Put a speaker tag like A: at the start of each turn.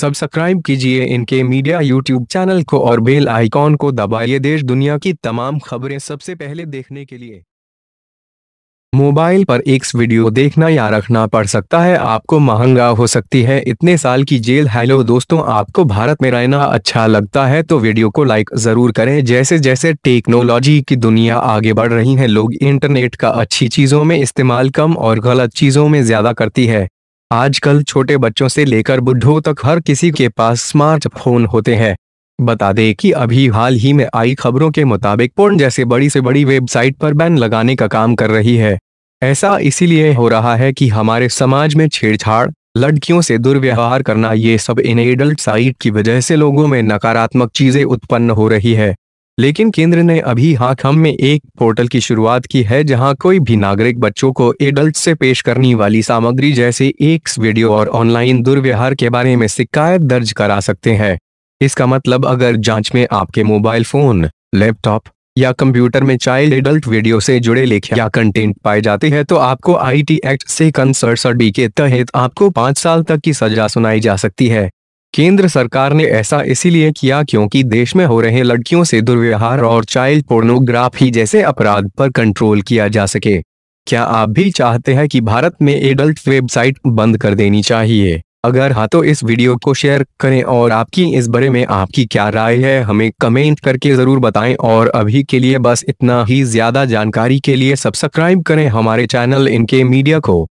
A: subscribe कीजिए इनके media YouTube channel को और बेल आइकॉन को दबाइए देश दुनिया की तमाम खबरें सबसे पहले देखने के लिए मोबाइल पर एक वीडियो देखना या रखना पड़ सकता है आपको महंगा हो सकती है इतने साल की जेल हेलो दोस्तों आपको भारत में रहना अच्छा लगता है तो वीडियो को लाइक जरूर करें जैसे जैसे टेक्नोलॉजी की दुनिया आगे बढ़ रही है लोग इंटरनेट का अच्छी चीज़ों में इस्तेमाल कम और गलत चीज़ों में ज़्यादा करती है आजकल छोटे बच्चों से लेकर बुढ़ों तक हर किसी के पास स्मार्टफोन होते हैं बता दें कि अभी हाल ही में आई खबरों के मुताबिक पोर्न जैसे बड़ी से बड़ी वेबसाइट पर बैन लगाने का काम कर रही है ऐसा इसीलिए हो रहा है कि हमारे समाज में छेड़छाड़ लड़कियों से दुर्व्यवहार करना ये सब इन एडल्ट साइट की वजह से लोगों में नकारात्मक चीजें उत्पन्न हो रही है लेकिन केंद्र ने अभी हाखम में एक पोर्टल की शुरुआत की है जहां कोई भी नागरिक बच्चों को एडल्ट से पेश करने वाली सामग्री जैसे एक वीडियो और ऑनलाइन दुर्व्यवहार के बारे में शिकायत दर्ज करा सकते हैं इसका मतलब अगर जांच में आपके मोबाइल फोन लैपटॉप या कंप्यूटर में चाइल्ड एडल्ट वीडियो से जुड़े लेख या कंटेंट पाए जाते हैं तो आपको आई एक्ट से कंसर्ट के तहत आपको पाँच साल तक की सजा सुनाई जा सकती है केंद्र सरकार ने ऐसा इसीलिए किया क्योंकि देश में हो रहे लड़कियों से दुर्व्यवहार और चाइल्ड पोर्नोग्राफी जैसे अपराध पर कंट्रोल किया जा सके क्या आप भी चाहते हैं कि भारत में एडल्ट वेबसाइट बंद कर देनी चाहिए अगर हाँ तो इस वीडियो को शेयर करें और आपकी इस बारे में आपकी क्या राय है हमें कमेंट करके ज़रूर बताएं और अभी के लिए बस इतना ही ज़्यादा जानकारी के लिए सब्सक्राइब करें हमारे चैनल इनके मीडिया को